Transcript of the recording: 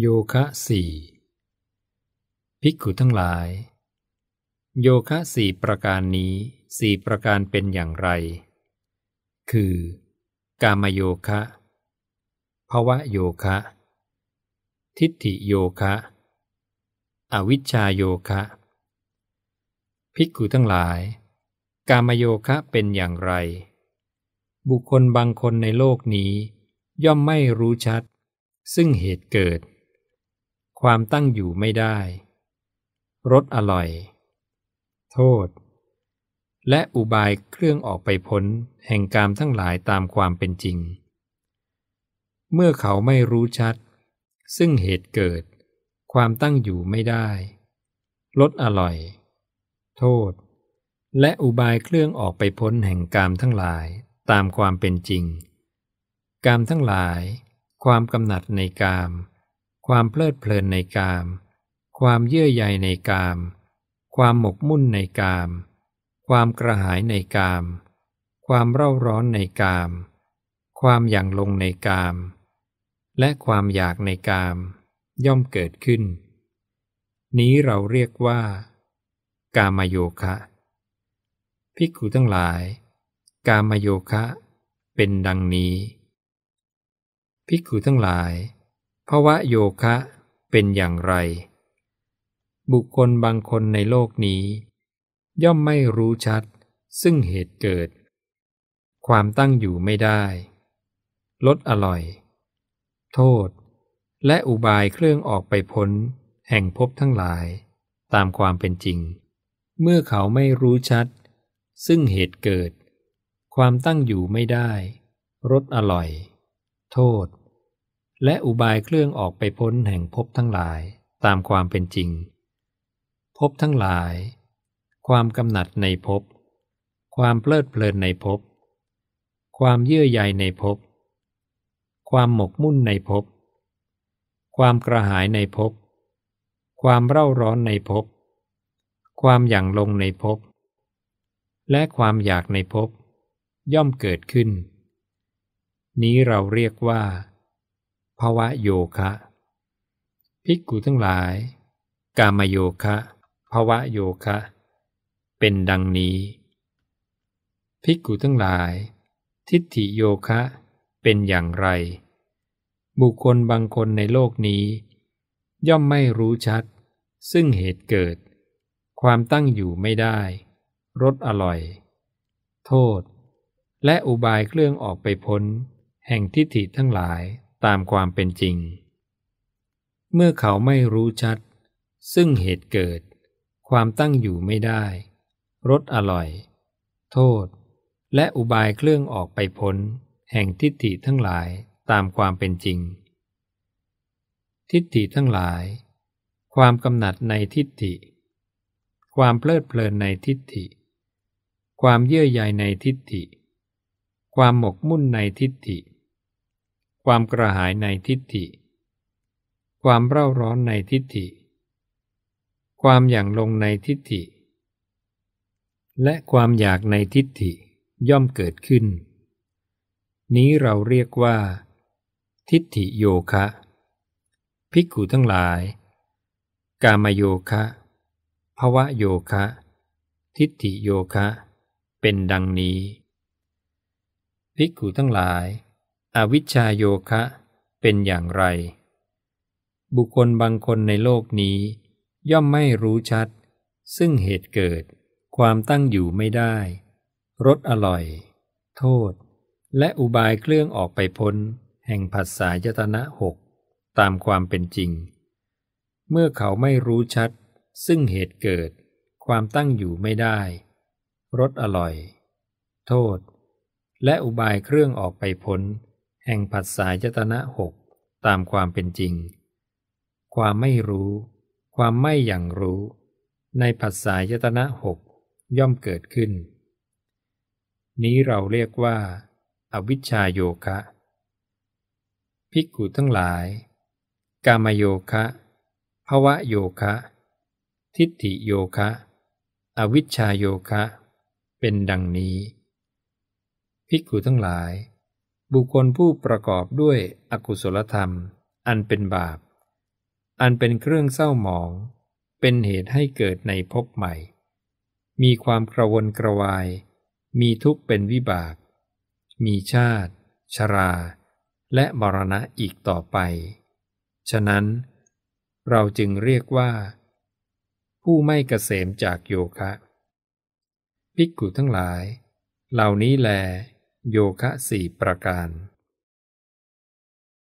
โยคะสี่ภิกขุทั้งหลาย โยคะสี่ประการนี้สี่ประการเป็นอย่างไร คือ กามโยคะภวะโยคะทิฏฐิโยคะ อวิชชาโยคะภิกขุทั้งหลาย กามโยคะเป็นอย่างไร บุคคลบางคนในโลกนี้ ย่อมไม่รู้ชัด ซึ่งเหตุเกิดความตั้งอยู่ไม่ได้ รสอร่อย โทษ และอุบายเครื่องออกไปพ้น แห่งกามทั้งหลายตามความเป็นจริง เมื่อเขาไม่รู้ชัด ซึ่งเหตุเกิดความตั้งอยู่ไม่ได้ รสอร่อย โทษ และอุบายเครื่องออกไปพ้นแห่งกามทั้งหลายตามความเป็นจริง กามทั้งหลาย ความกำหนัดในกามความเพลิดเพลินในกาม ความเยื่อใยในกาม ความหมกมุ่นในกาม ความกระหายในกาม ความเร่าร้อนในกาม ความอย่างลงในกาม และความอยากในกามย่อมเกิดขึ้น นี้เราเรียกว่า กามโยคะ ภิกขุทั้งหลาย กามโยคะ เป็นดังนี้ ภิกขุทั้งหลายภวะโยคะเป็นอย่างไร บุคคลบางคนในโลกนี้ ย่อมไม่รู้ชัด ซึ่งเหตุเกิด ความตั้งอยู่ไม่ได้ลดอร่อย โทษ และอุบายเครื่องออกไปพ้น แห่งภพทั้งหลายตามความเป็นจริง เมื่อเขาไม่รู้ชัด ซึ่งเหตุเกิด ความตั้งอยู่ไม่ได้รสอร่อย โทษและอุบายเครื่อง ออกไปพ้นแห่งภพทั้งหลายตามความเป็นจริงภพทั้งหลาย ความกำหนัดในภพความเพลิดเพลินในภพความเยื่อใยในภพความหมกมุ่นในภพความกระหายในภพความเร่าร้อนในภพความหยั่งลงในภพและความอยากในภพย่อมเกิดขึ้น นี้เราเรียกว่าภาวะโยคะ ภิกขุทั้งหลาย กามโยคะภาวะโยคะเป็นดังนี้ ภิกขุทั้งหลาย ทิฏฐิโยคะ เป็นอย่างไร บุคคลบางคนในโลกนี้ ย่อมไม่รู้ชัด ซึ่งเหตุเกิด ความตั้งอยู่ไม่ได้รสอร่อย โทษ และอุบายเครื่องออกไปพ้นแห่งทิฏฐิทั้งหลายตามความเป็นจริง เมื่อเขาไม่รู้ชัด ซึ่งเหตุเกิด ความตั้งอยู่ไม่ได้รสอร่อย โทษ และอุบายเครื่องออกไปพ้นแห่งทิฏฐิทั้งหลายตามความเป็นจริง ทิฏฐิทั้งหลาย ความกำหนัดในทิฏฐิความเพลิดเพลินในทิฏฐิความเยื่อใยในทิฏฐิความหมกมุ่นในทิฏฐิความกระหายในทิฏฐิ ความเร่าร้อนในทิฏฐิ ความอย่างลงในทิฏฐิ และความอยากในทิฏฐิย่อมเกิดขึ้น นี้เราเรียกว่า ทิฏฐิโยคะ ภิกขุทั้งหลาย กามโยคะ ภวะโยคะ ทิฏฐิโยคะ เป็นดังนี้ ภิกขุทั้งหลายอวิชชาโยคะเป็นอย่างไร บุคคลบางคนในโลกนี้ ย่อมไม่รู้ชัด ซึ่งเหตุเกิดความตั้งอยู่ไม่ได้รสอร่อย โทษ และอุบายเครื่องออกไปพ้นแห่งผัสสายตนะหกตามความเป็นจริง เมื่อเขาไม่รู้ชัด ซึ่งเหตุเกิดความตั้งอยู่ไม่ได้รสอร่อย โทษ และอุบายเครื่องออกไปพ้นแห่งผัสสายตนะหกตามความเป็นจริง ความไม่รู้ความไม่อย่างรู้ในผัสสายตนะหก ย่อมเกิดขึ้น นี้เราเรียกว่า อวิชชาโยคะภิกขุทั้งหลาย กามโยคะภวะโยคะทิฏฐิโยคะ อวิชชาโยคะเป็นดังนี้ ภิกขุทั้งหลายบุคคลผู้ประกอบด้วยอกุศลธรรม อันเป็นบาป อันเป็นเครื่องเศร้าหมอง เป็นเหตุให้เกิดในภพใหม่ มีความกระวนกระวาย มีทุกข์เป็นวิบาก มีชาติ ชรา และมรณะอีกต่อไป ฉะนั้นเราจึงเรียกว่า ผู้ไม่เกษมจากโยคะ ภิกขุทั้งหลาย เหล่านี้แลโยคะสี่ประการ